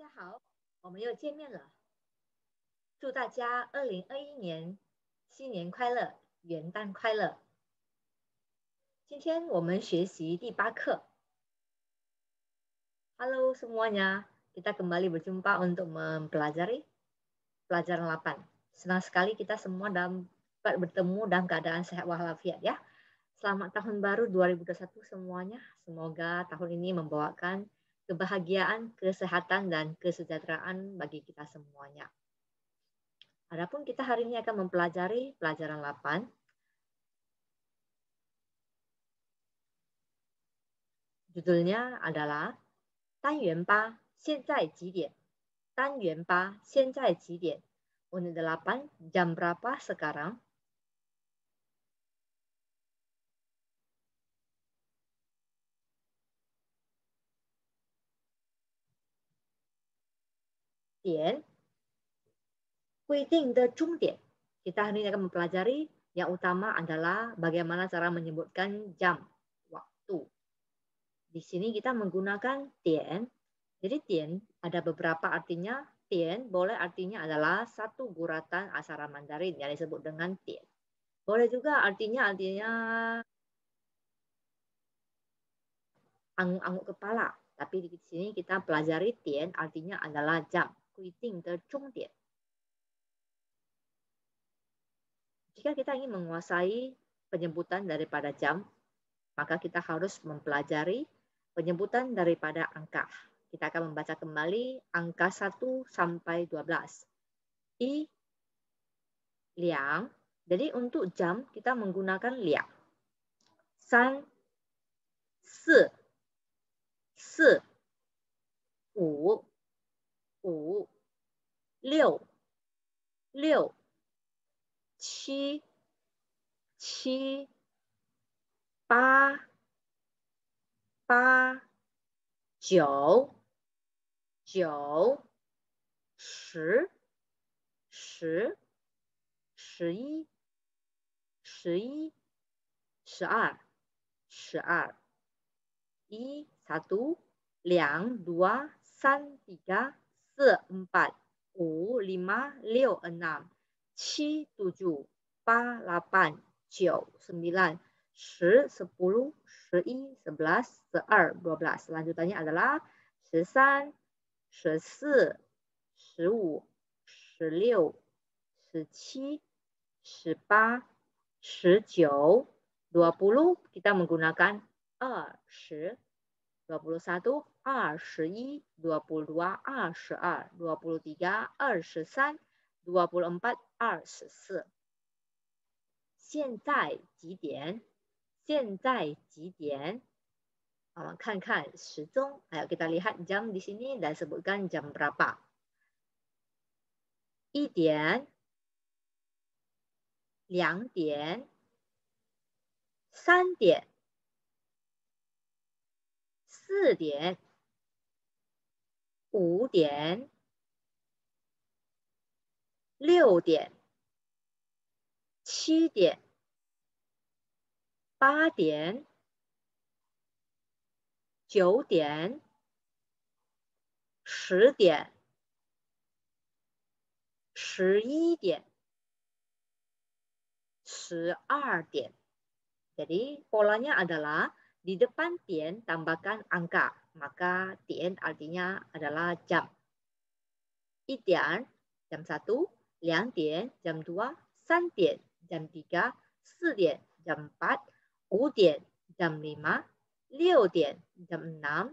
家好，我们又见面了。祝大家二零二一年新年快乐，元旦快乐。今天我们学习第八课。Hello semuanya, kita kembali berjumpa untuk mempelajari pelajaran 8. Senang sekali kita semua dalam dapat bertemu dalam keadaan sehat walafiat ya. Selamat tahun baru 2021 semuanya. Semoga tahun ini membawakan kebahagiaan, kesehatan, dan kesejahteraan bagi kita semuanya. Adapun kita hari ini akan mempelajari pelajaran 8. Judulnya adalah Tan Yuan Ba, Xian Zai Ji Dian. Tan Yuan Ba, Xian Zai Unit 8, jam berapa sekarang? 点规定的终点。Kita hari ini akan mempelajari yang utama adalah bagaimana cara menyebutkan jam waktu. Di sini kita menggunakan tian. Jadi tian ada beberapa artinya. Tian boleh artinya adalah satu guratan asara Mandarin yang disebut dengan tian. Boleh juga artinya artinya angguk-angguk kepala. Tapi di sini kita pelajari tian artinya adalah jam. 规定的终点。Jika kita ingin menguasai penyebutan daripada jam, maka kita harus mempelajari penyebutan daripada angka. Kita akan membaca kembali angka 1 sampai 12. I, liang. Jadi untuk jam kita menggunakan liang. San, si, si, wu, 五，六，六，七，七，八，八，九，九，十，十，十一，十一，十二，十二，一 s a 两 d u 三 t i empat, lima, enam, tujuh, pa, sembilan, sepuluh, sebelas, dua belas. Selanjutnya adalah shisan, shisi, dua puluh. Kita menggunakan dua puluh satu, 二十一、二十二、二十亚，二十三、二十四。现在几点？现在几点？我们看看时钟。哎，给大家看，钟，这里大家说说看，钟几？一点、两点、三点、四点。五点、六点、七点、八点、九点、十点、十一点、十二点。jadi polanya adalah di depan tien tambahkan angka. maka tien artinya adalah jam. Itian, jam 1, liang tian, jam 2, san tian, jam 3, si tian, jam 4, wu tian, jam 5, liu tian, jam 6,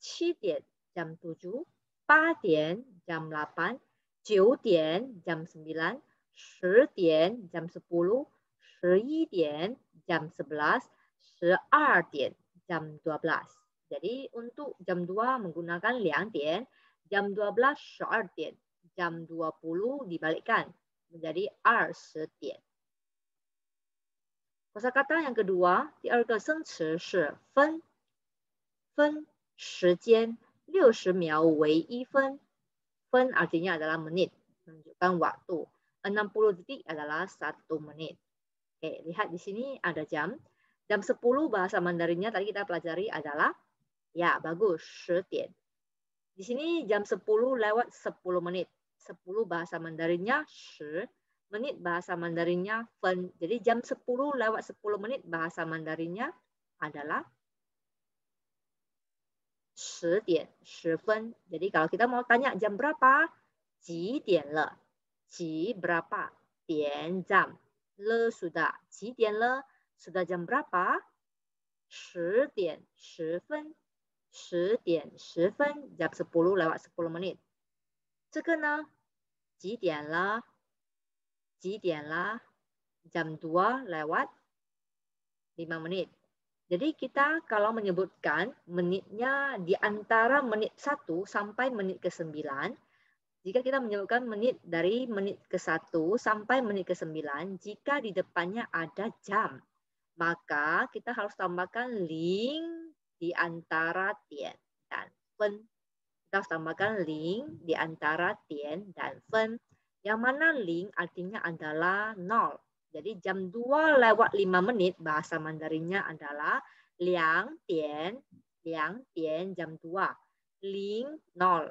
qi tian, jam 7, ba tian, jam 8, jiu tian, jam 9, shi tian, jam 10, shi yi tian, jam 11, 十二点，jam 12. Jadi untuk jam 2 menggunakan liang tian, jam 12 short tian, jam 20 dibalikkan menjadi ar tian. tian. kata yang kedua, di erga seng shi fen, fen, shi jian, shi miao wei yi fen, fen artinya adalah menit, menunjukkan waktu. 60 detik adalah satu menit. Oke, lihat di sini ada jam. Jam 10 bahasa Mandarinnya tadi kita pelajari adalah Ya, bagus. 10 Di sini jam 10 lewat 10 menit. 10 bahasa Mandarinnya 10 menit bahasa Mandarinnya fen. Jadi jam 10 lewat 10 menit bahasa Mandarinnya adalah 10点 Jadi kalau kita mau tanya jam berapa? le. Ji berapa? dian jam. Le sudah. le. Sudah jam berapa? 10点10分. Jadi kita kalau menyebutkan menitnya di antara menit 1 sampai menit ke-9, jika kita menyebutkan menit dari menit ke-1 sampai menit ke-9, jika di depannya ada jam, maka kita harus tambahkan ling di antara tian dan fen. Kita samakan ling di antara tian dan fen. Yang mana ling artinya adalah nol. Jadi jam 2 lewat 5 menit bahasa Mandarinnya adalah liang tian, liang tian jam 2. Ling nol.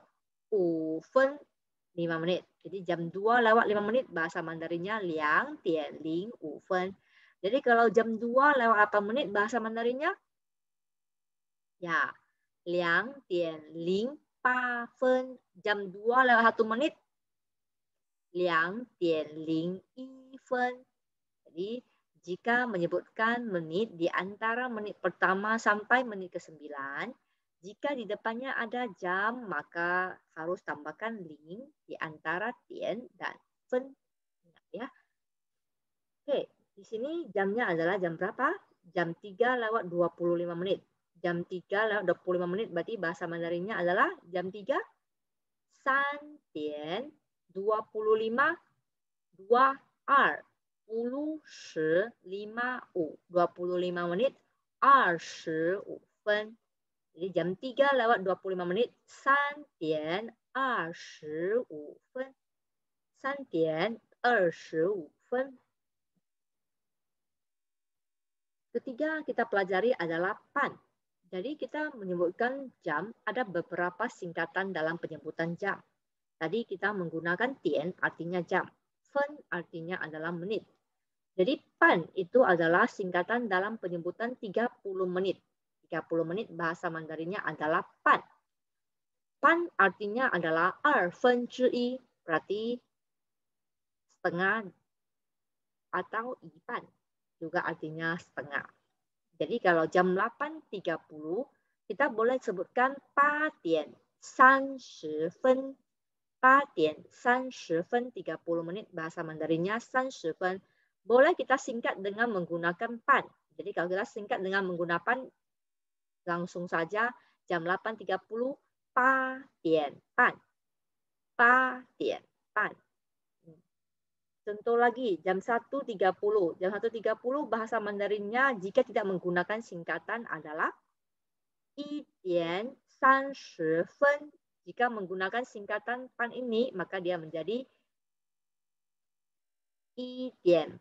U fen 5 menit. Jadi jam 2 lewat 5 menit bahasa Mandarinnya liang tian ling u fen. Jadi kalau jam 2 lewat 8 menit bahasa Mandarinnya Ya, 208 tian jam 2 lewat 1 menit. 201 tian Jadi, jika menyebutkan menit di antara menit pertama sampai menit ke-9, jika di depannya ada jam, maka harus tambahkan link di antara tian dan fen. Ya. Oke, di sini jamnya adalah jam berapa? Jam 3 lewat 25 menit jam 3 25 menit berarti bahasa Mandarinnya adalah jam 3 san dian 25 dua r 10 5 u 25 menit 25 fen jadi jam 3 lewat 25 menit san dian 25 fen san dian 25 fen Ketiga kita pelajari adalah pan. Jadi kita menyebutkan jam, ada beberapa singkatan dalam penyebutan jam. Tadi kita menggunakan tian artinya jam, fen artinya adalah menit. Jadi pan itu adalah singkatan dalam penyebutan 30 menit. 30 menit bahasa Mandarinnya adalah pan. Pan artinya adalah er fen zhi berarti setengah atau iban juga artinya setengah. Jadi kalau jam 8.30 kita boleh sebutkan 8.30 8.30 menit bahasa Mandarinnya 30 fen. Boleh kita singkat dengan menggunakan pan. Jadi kalau kita singkat dengan menggunakan langsung saja jam 8.30 pa pan. Pa pan. Contoh lagi, jam 1.30. Jam 1.30 bahasa Mandarinnya jika tidak menggunakan singkatan adalah 1 Jika menggunakan singkatan pan ini, maka dia menjadi 1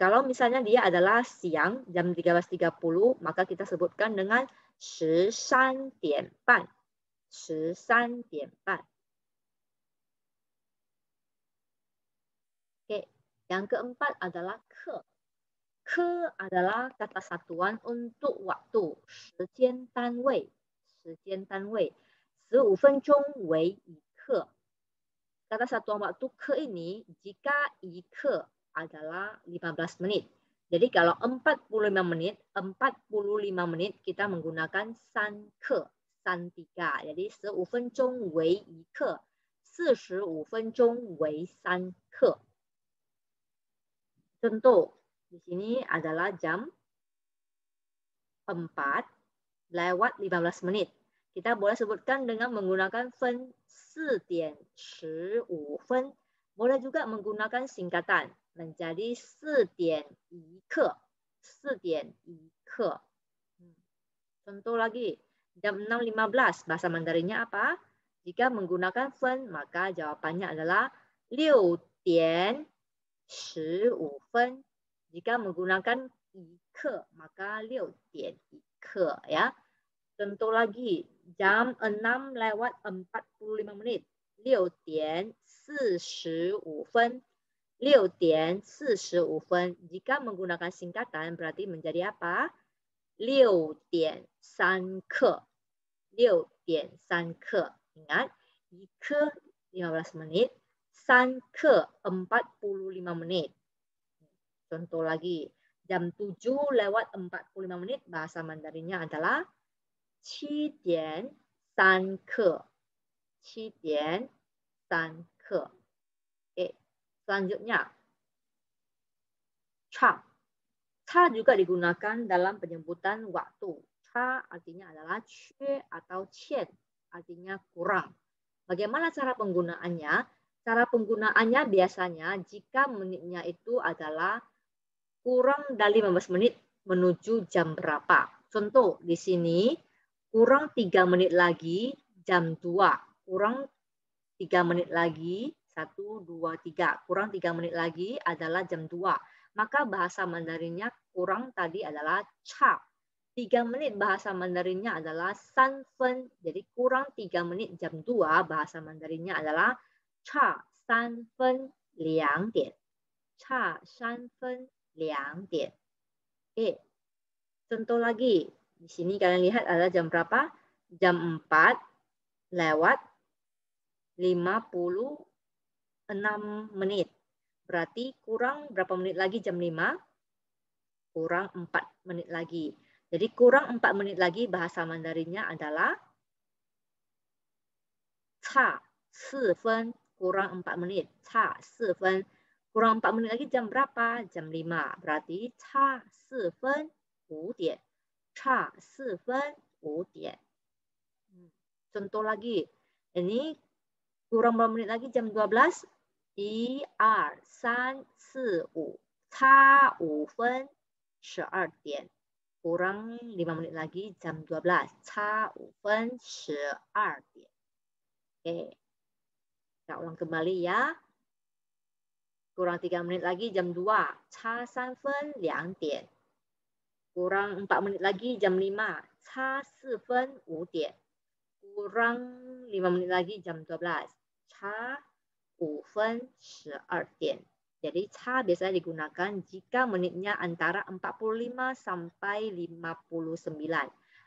Kalau misalnya dia adalah siang, jam 13.30, maka kita sebutkan dengan 十三点半十三点半 Yang keempat adalah ke. Ke adalah kata satuan untuk waktu, 时间单位时间单位15 ke. Kata satuan waktu ke ini jika ke adalah 15 menit. Jadi kalau 45 menit, 45 menit kita menggunakan san ke, san tiga. Jadi 15 ke, 45 ke. Contoh, di sini adalah jam 4 lewat 15 menit. Kita boleh sebutkan dengan menggunakan fen 4.15. Boleh juga menggunakan singkatan menjadi 4.1 ke. 4.1 ke. Hmm. Contoh lagi, jam 6.15 bahasa Mandarinnya apa? Jika menggunakan fen, maka jawabannya adalah 6.15十五分. Jika menggunakan ike, maka liu ya. Tentu lagi jam enam lewat empat puluh lima dian Jika menggunakan singkatan berarti menjadi apa? Liu dian san ke. ke. menit. San ke 45 menit. Contoh lagi, jam 7 lewat 45 menit bahasa Mandarinnya adalah Oke, eh, selanjutnya cha. Cha juga digunakan dalam penyebutan waktu. Cha artinya adalah che atau chen, artinya kurang. Bagaimana cara penggunaannya? Cara penggunaannya biasanya jika menitnya itu adalah kurang dari 15 menit menuju jam berapa. Contoh di sini kurang 3 menit lagi jam 2, kurang 3 menit lagi 1 2 3, kurang 3 menit lagi adalah jam 2. Maka bahasa Mandarinnya kurang tadi adalah cha. 3 menit bahasa Mandarinnya adalah fen. Jadi kurang 3 menit jam 2 bahasa Mandarinnya adalah 差三分两点，差三分两点。Oke, contoh lagi. Di sini kalian lihat ada jam berapa? Jam empat lewat lima puluh enam menit. Berarti kurang berapa menit lagi jam lima? Kurang empat menit lagi. Jadi kurang empat menit lagi bahasa Mandarinnya adalah 差四分 kurang 4 menit. Cha 4 fen. Kurang 4 menit lagi jam berapa? Jam 5. Berarti cha 4 fen 5 dian. Cha 4 fen 5 hmm. Contoh lagi. Ini kurang berapa menit lagi jam 12? 1, 2, 3, 4, 5. Cha 5 12 Kurang 5 menit lagi jam 12. Cha 5 fen 12 Oke. Okay. Kita ulang kembali ya. Kurang 3 menit lagi jam 2. Cha san fen liang dian. Kurang 4 menit lagi jam 5. Cha si fen wu dian. Kurang 5 menit lagi jam 12. Cha wu fen shi er dian. Jadi cha biasanya digunakan jika menitnya antara 45 sampai 59.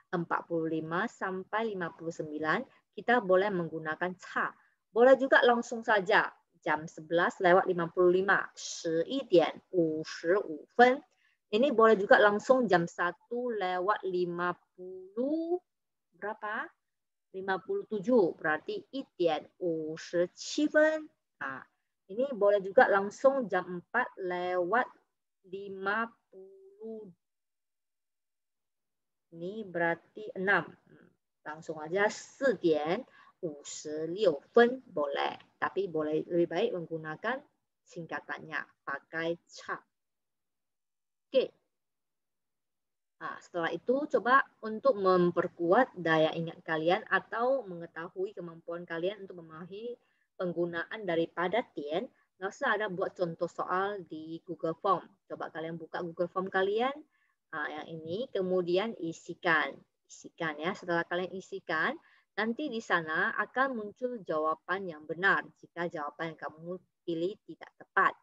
45 sampai 59 kita boleh menggunakan cha boleh juga langsung saja jam 11 lewat 55, 11.55. Ini boleh juga langsung jam 1 lewat 50 berapa? 57 berarti 1.57 ven. Nah, ini boleh juga langsung jam 4 lewat 50. Ini berarti 6. Hmm. Langsung aja 4.00. 56 boleh. tapi boleh lebih baik menggunakan singkatannya pakai ca. Oke. setelah itu coba untuk memperkuat daya ingat kalian atau mengetahui kemampuan kalian untuk memahami penggunaan daripada tien, nggak usah ada buat contoh soal di Google Form. Coba kalian buka Google Form kalian nah, yang ini, kemudian isikan, isikan ya. Setelah kalian isikan, Nanti di sana akan muncul jawaban yang benar jika jawaban yang kamu pilih tidak tepat.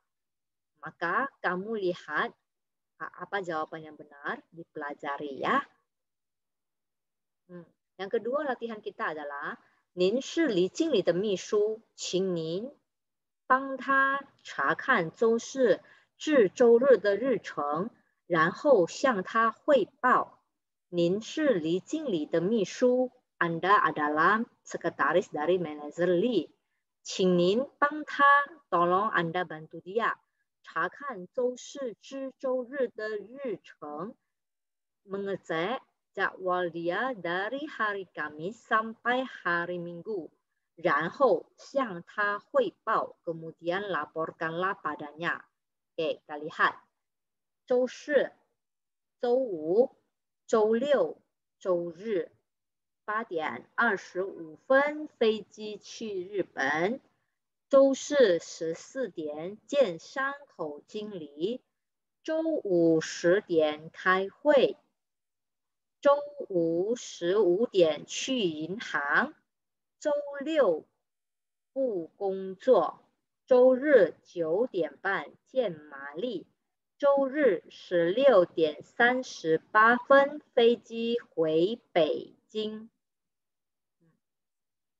Maka kamu lihat apa jawaban yang benar, dipelajari ya. Hmm. Yang kedua latihan kita adalah 您是李经理的秘书，请您帮他查看周四至周日的日程，然后向他汇报。您是李经理的秘书，anda adalah sekretaris dari manajer Lee. Qingnin Bang Ta, tolong Anda bantu dia. 查看周市之周日的日程。Mengecek jadwal dia dari hari Kamis sampai hari Minggu. kemudian laporkanlah padanya. Oke, kita lihat. 周四、周五、周六、周日。八点二十五分飞机去日本。周四十四点见山口经理。周五十点开会。周五十五点去银行。周六不工作。周日九点半见玛丽。周日十六点三十八分飞机回北京。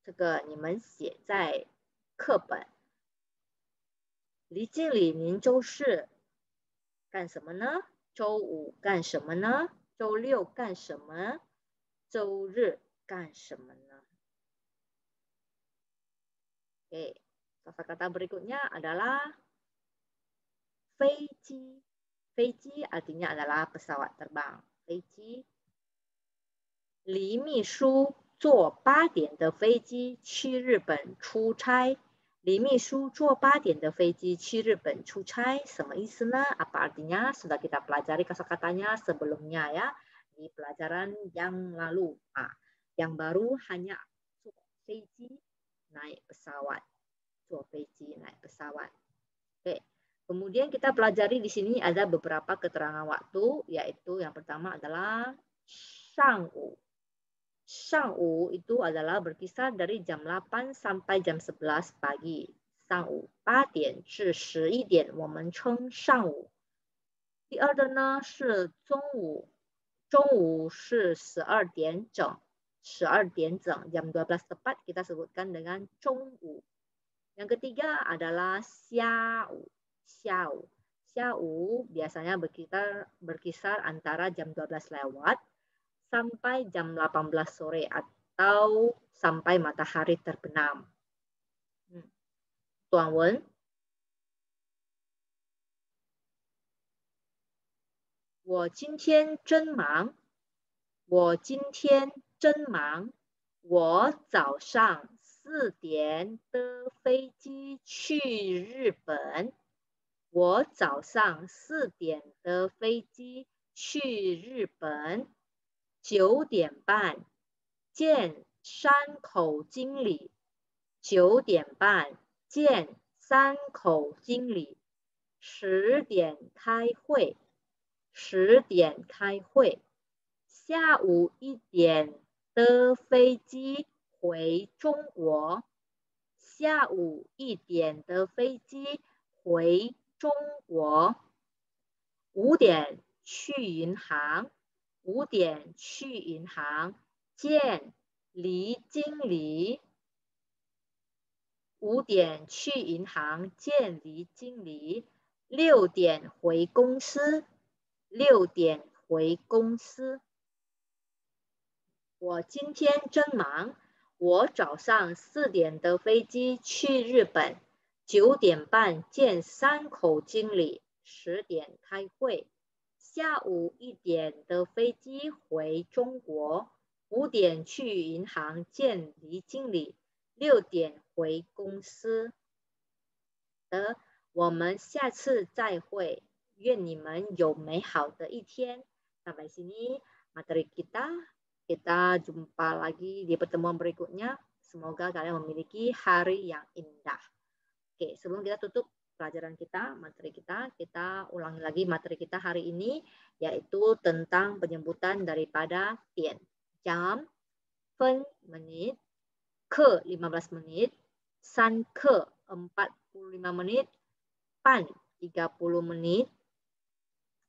这个你们写在课本。李经理，您周日干什么呢？周五干什么呢？周六干什么？周日干什么呢？OK，kata-kata berikutnya adalah “飞机”。飞机，artinya adalah pesawat terbang。飞机。李秘书。坐八点的飞机去日本出差。李秘书坐八点的飞机去日本出差，什么意思呢？Apa artinya? Sudah kita pelajari kata-katanya sebelumnya ya di pelajaran yang lalu. Ah, yang baru hanya Feiji naik pesawat. Tuo naik pesawat. Oke. Kemudian kita pelajari di sini ada beberapa keterangan waktu, yaitu yang pertama adalah 上午 Shangwu itu adalah berkisar dari jam 8 sampai jam 11 pagi. Shangwu 8点至11点我们称上午。第二个呢是中午，中午是十二点整，十二点整 jam 12 tepat kita sebutkan dengan Chongwu. Yang ketiga adalah Xiao, Xiao. Xiao biasanya berkisar berkisar antara jam 12 lewat sampai jam 18 sore atau sampai matahari terbenam. Tuang Wen, 我今天真忙，我今天真忙，我早上四点的飞机去日本，我早上四点的飞机去日本。九点半见山口经理。九点半见山口经理。十点开会。十点开会。下午一点的飞机回中国。下午一点的飞机回中国。五点去银行。五点去银行见李经理。五点去银行见经理。六点回公司。六点回公司。我今天真忙。我早上四点的飞机去日本。九点半见山口经理。十点开会。下午一点的飞机回中国，五点去银行见李经理，六点回公司。好我们下次再会。愿你们有美好的一天。sampai sini materi kita kita jumpa lagi di pertemuan berikutnya semoga kalian memiliki hari yang indah. Oke, sebelum kita tutup. pelajaran kita, materi kita, kita ulangi lagi materi kita hari ini, yaitu tentang penyebutan daripada tien. Jam, fen, menit, ke 15 menit, san ke 45 menit, pan 30 menit,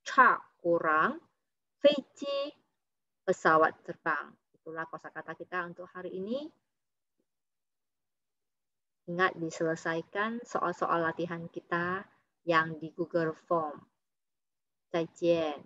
cha kurang, feiji pesawat terbang. Itulah kosakata kita untuk hari ini. Ingat diselesaikan soal-soal latihan kita yang di Google Form. 再见。